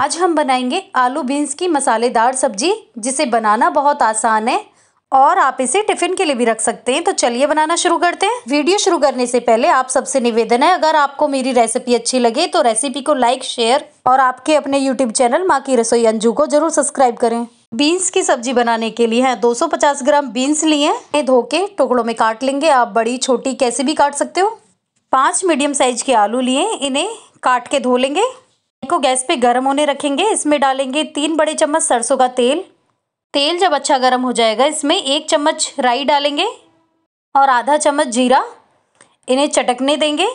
आज हम बनाएंगे आलू बीन्स की मसालेदार सब्जी जिसे बनाना बहुत आसान है और आप इसे टिफिन के लिए भी रख सकते हैं तो चलिए बनाना शुरू करते हैं वीडियो शुरू करने से पहले आप सबसे निवेदन है अगर आपको मेरी रेसिपी अच्छी लगे तो रेसिपी को लाइक शेयर और आपके अपने यूट्यूब चैनल माँ की रसोई अंजू को जरूर सब्सक्राइब करें बीन्स की सब्जी बनाने के लिए है दो ग्राम बीन्स लिए धो के टुकड़ों में काट लेंगे आप बड़ी छोटी कैसे भी काट सकते हो पाँच मीडियम साइज के आलू लिए इन्हें काट के धो लेंगे को गैस पे गर्म होने रखेंगे इसमें डालेंगे तीन बड़े चम्मच सरसों का तेल तेल जब अच्छा गर्म हो जाएगा इसमें एक चम्मच राई डालेंगे और आधा चम्मच जीरा इन्हें चटकने देंगे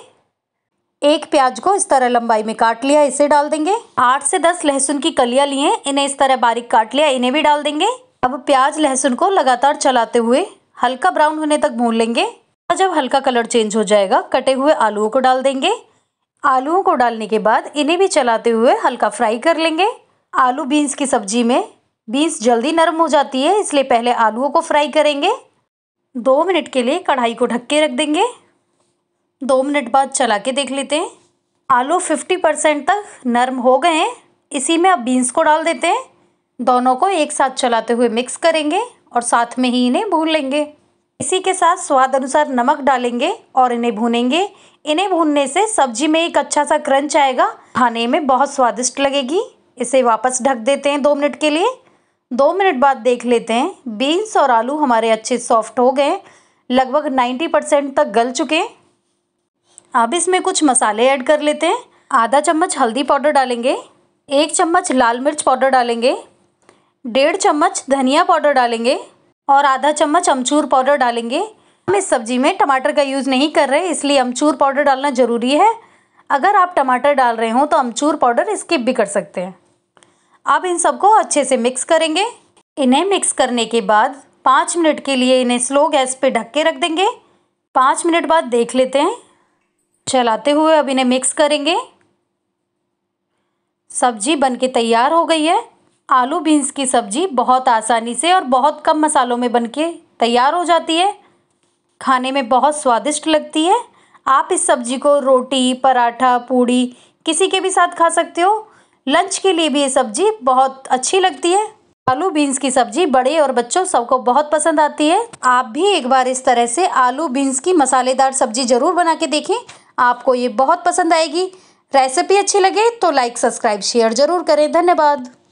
एक प्याज को इस तरह लंबाई में काट लिया इसे डाल देंगे आठ से दस लहसुन की कलियाँ लिए इन्हें इस तरह बारीक काट लिया इन्हें भी डाल देंगे अब प्याज लहसुन को लगातार चलाते हुए हल्का ब्राउन होने तक भून लेंगे जब हल्का कलर चेंज हो जाएगा कटे हुए आलूओं को डाल देंगे आलूओं को डालने के बाद इन्हें भी चलाते हुए हल्का फ्राई कर लेंगे आलू बीन्स की सब्जी में बीन्स जल्दी नरम हो जाती है इसलिए पहले आलूओं को फ्राई करेंगे दो मिनट के लिए कढ़ाई को ढक के रख देंगे दो मिनट बाद चला के देख लेते हैं आलू फिफ्टी परसेंट तक नरम हो गए हैं इसी में अब बीन्स को डाल देते हैं दोनों को एक साथ चलाते हुए मिक्स करेंगे और साथ में ही इन्हें भून लेंगे इसी के साथ स्वाद अनुसार नमक डालेंगे और इन्हें भूनेंगे इन्हें भूनने से सब्जी में एक अच्छा सा क्रंच आएगा खाने में बहुत स्वादिष्ट लगेगी इसे वापस ढक देते हैं दो मिनट के लिए दो मिनट बाद देख लेते हैं बीन्स और आलू हमारे अच्छे सॉफ्ट हो गए लगभग नाइन्टी परसेंट तक गल चुके हैं अब इसमें कुछ मसाले ऐड कर लेते हैं आधा चम्मच हल्दी पाउडर डालेंगे एक चम्मच लाल मिर्च पाउडर डालेंगे डेढ़ चम्मच धनिया पाउडर डालेंगे और आधा चम्मच अमचूर पाउडर डालेंगे हम इस सब्ज़ी में टमाटर का यूज़ नहीं कर रहे इसलिए अमचूर पाउडर डालना ज़रूरी है अगर आप टमाटर डाल रहे हों तो अमचूर पाउडर स्किप भी कर सकते हैं आप इन सबको अच्छे से मिक्स करेंगे इन्हें मिक्स करने के बाद पाँच मिनट के लिए इन्हें स्लो गैस पे ढक के रख देंगे पाँच मिनट बाद देख लेते हैं चलाते हुए अब इन्हें मिक्स करेंगे सब्जी बन के तैयार हो गई है आलू बीन्स की सब्ज़ी बहुत आसानी से और बहुत कम मसालों में बनके तैयार हो जाती है खाने में बहुत स्वादिष्ट लगती है आप इस सब्ज़ी को रोटी पराठा पूड़ी किसी के भी साथ खा सकते हो लंच के लिए भी ये सब्ज़ी बहुत अच्छी लगती है आलू बीन्स की सब्ज़ी बड़े और बच्चों सबको बहुत पसंद आती है आप भी एक बार इस तरह से आलू बीन्स की मसालेदार सब्ज़ी ज़रूर बना के देखें आपको ये बहुत पसंद आएगी रेसिपी अच्छी लगे तो लाइक सब्सक्राइब शेयर ज़रूर करें धन्यवाद